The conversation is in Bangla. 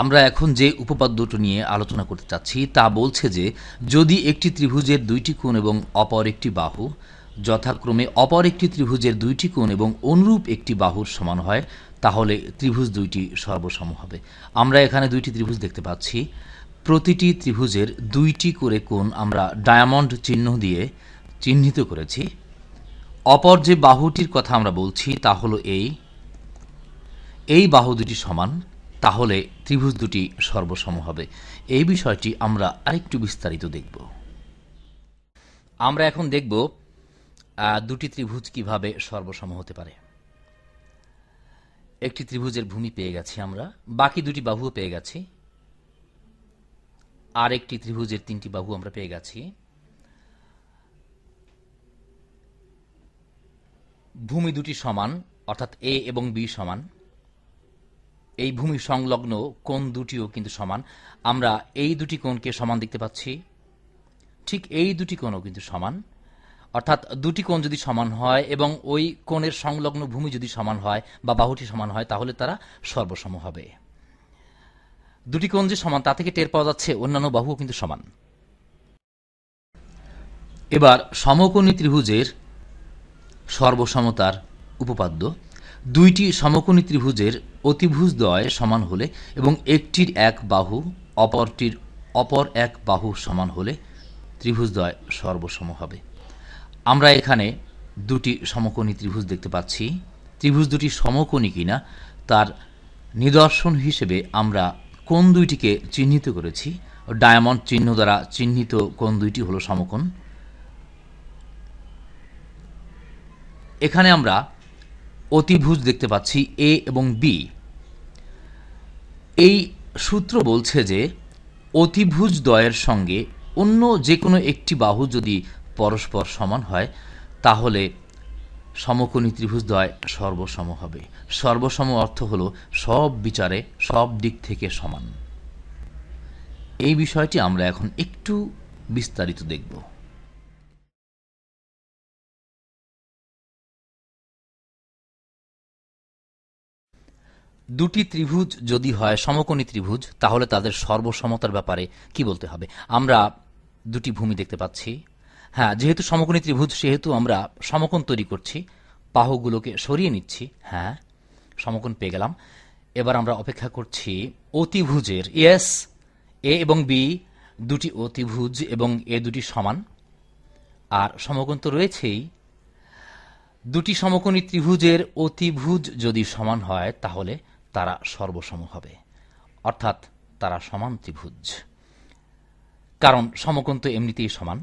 আমরা এখন যে উপপাদ্যটি নিয়ে আলোচনা করতে চাচ্ছি তা বলছে যে যদি একটি ত্রিভুজের দুইটি কোণ এবং অপর একটি বাহু যথাক্রমে অপর একটি ত্রিভুজের দুইটি কোণ এবং অনুরূপ একটি বাহুর সমান হয় তাহলে ত্রিভুজ দুইটি সর্বসম হবে আমরা এখানে দুইটি ত্রিভুজ দেখতে পাচ্ছি প্রতিটি ত্রিভুজের দুইটি করে কোণ আমরা ডায়ামন্ড চিহ্ন দিয়ে চিহ্নিত করেছি অপর যে বাহুটির কথা আমরা বলছি তা হলো এই এই বাহু দুটি সমান তাহলে ত্রিভুজ দুটি সর্বসম হবে এই বিষয়টি আমরা আরেকটু বিস্তারিত দেখব আমরা এখন দেখব দুটি ত্রিভুজ কিভাবে সর্বসম হতে পারে একটি ত্রিভুজের ভূমি পেয়ে গেছি আমরা বাকি দুটি বাহুও পেয়ে গেছি আর একটি ত্রিভুজের তিনটি বাহু আমরা পেয়ে গেছি ভূমি দুটি সমান অর্থাৎ এ এবং বি সমান এই ভূমি সংলগ্ন কোণ দুটিও কিন্তু সমান আমরা এই দুটি কোণকে সমান দেখতে পাচ্ছি ঠিক এই দুটি কোণও কিন্তু সমান অর্থাৎ দুটি কোণ যদি সমান হয় এবং ওই কোণের সংলগ্ন ভূমি যদি সমান হয় বা বাহুটি সমান হয় তাহলে তারা সর্বসম হবে দুটি কোণ যে সমান তা থেকে টের পাওয়া যাচ্ছে অন্যান্য বাহুও কিন্তু সমান এবার সমকোণী ত্রিভুজের সর্বসমতার উপপাদ্য দুইটি সমকোণী ত্রিভুজের অতিভুজদ্বয় সমান হলে এবং একটির এক বাহু অপরটির অপর এক বাহু সমান হলে ত্রিভুজদ্বয় সর্বসম হবে আমরা এখানে দুটি সমকোণী ত্রিভুজ দেখতে পাচ্ছি ত্রিভুজ দুটি সমকোণী কিনা তার নিদর্শন হিসেবে আমরা কোন দুইটিকে চিহ্নিত করেছি ডায়মন্ড চিহ্ন দ্বারা চিহ্নিত কোন দুইটি হলো সমকোণ এখানে আমরা অতিভুজ দেখতে পাচ্ছি এ এবং বি এই সূত্র বলছে যে অতিভুজ দ্বয়ের সঙ্গে অন্য যে কোনো একটি বাহু যদি পরস্পর সমান হয় তাহলে সমকোণী ত্রিভুজ দ্বয় সর্বসম হবে সর্বসম অর্থ হলো সব বিচারে সব দিক থেকে সমান এই বিষয়টি আমরা এখন একটু বিস্তারিত দেখব দুটি ত্রিভুজ যদি হয় সমকোণী ত্রিভুজ তাহলে তাদের সর্বসমতার ব্যাপারে কি বলতে হবে আমরা দুটি ভূমি দেখতে পাচ্ছি হ্যাঁ যেহেতু সমকোণী ত্রিভুজ সেহেতু আমরা সমকোণ তৈরি করছি পাহুগুলোকে সরিয়ে নিচ্ছি হ্যাঁ সমকোণ পেয়ে গেলাম এবার আমরা অপেক্ষা করছি অতিভুজের ইয়েস এ এবং বি দুটি অতিভুজ এবং এ দুটি সমান আর সমকোণ তো রয়েছেই দুটি সমকোণী ত্রিভুজের অতিভুজ যদি সমান হয় তাহলে তারা সর্বসম হবে অর্থাৎ তারা সমান ত্রিভুজ কারণ সমকন্ত তো এমনিতেই সমান